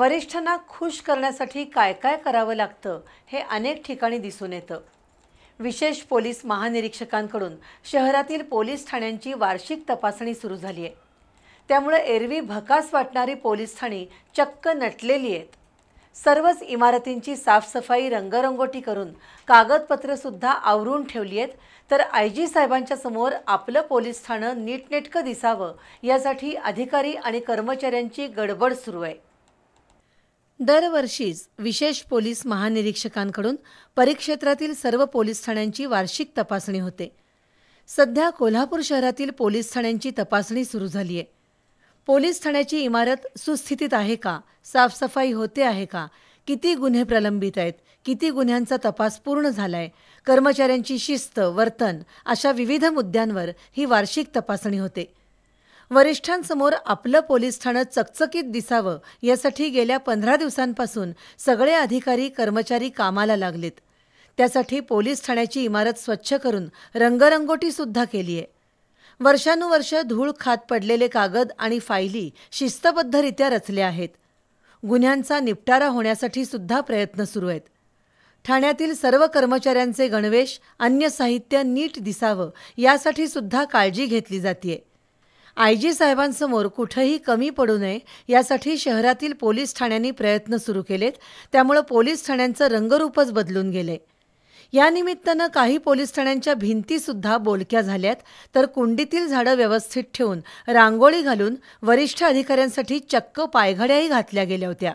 वरिष्ठांना खुश करण्यासाठी काय काय करावं लागतं हे अनेक ठिकाणी दिसून येतं विशेष पोलीस महानिरीक्षकांकडून शहरातील पोलीस ठाण्यांची वार्षिक तपासणी सुरू झाली आहे त्यामुळे एरवी भकास वाटणारी पोलीस ठाणी चक्क नटलेली आहेत सर्वच इमारतींची साफसफाई रंगरंगोटी करून कागदपत्रंसुद्धा आवरून ठेवली आहेत तर आय जी साहेबांच्या समोर आपलं पोलीस ठाणं नीटनेटकं दिसावं यासाठी अधिकारी आणि कर्मचाऱ्यांची गडबड सुरू आहे दरवर्षीच विशेष पोलीस महानिरीक्षकांकडून परिक्षेत्रातील सर्व पोलीस ठाण्यांची वार्षिक तपासणी होते सध्या कोल्हापूर शहरातील पोलीस ठाण्यांची तपासणी सुरू झाली आहे पोलीस ठाण्याची इमारत सुस्थितीत आहे का साफसफाई होते आहे का किती गुन्हे प्रलंबित आहेत किती गुन्ह्यांचा तपास पूर्ण झालाय कर्मचाऱ्यांची शिस्त वर्तन अशा विविध मुद्द्यांवर ही वार्षिक तपासणी होते वरिष्ठांसमोर आपलं पोलीस ठाणं चकचकीत दिसावं यासाठी गेल्या पंधरा दिवसांपासून सगळे अधिकारी कर्मचारी कामाला लागलेत त्यासाठी पोलीस ठाण्याची इमारत स्वच्छ करून रंगरंगोटीसुद्धा केली आहे वर्षानुवर्ष धूळ खात पडलेले कागद आणि फायली शिस्तबद्धरित्या रचल्या आहेत गुन्ह्यांचा निपटारा होण्यासाठी सुद्धा प्रयत्न सुरू आहेत ठाण्यातील सर्व कर्मचाऱ्यांचे गणवेश अन्य साहित्य नीट दिसावं यासाठी सुद्धा काळजी घेतली जाते आयजी साहेबांसमोर कुठंही कमी पडू नये यासाठी शहरातील पोलीस ठाण्यांनी प्रयत्न सुरू केलेत त्यामुळं पोलीस ठाण्यांचं रंगरूपच बदलून गेले या काही पोलीस ठाण्यांच्या भिंतीसुद्धा बोलक्या झाल्यात तर कुंडीतील झाडं व्यवस्थित ठेवून रांगोळी घालून वरिष्ठ अधिकाऱ्यांसाठी चक्क पायघड्याही घातल्या गेल्या होत्या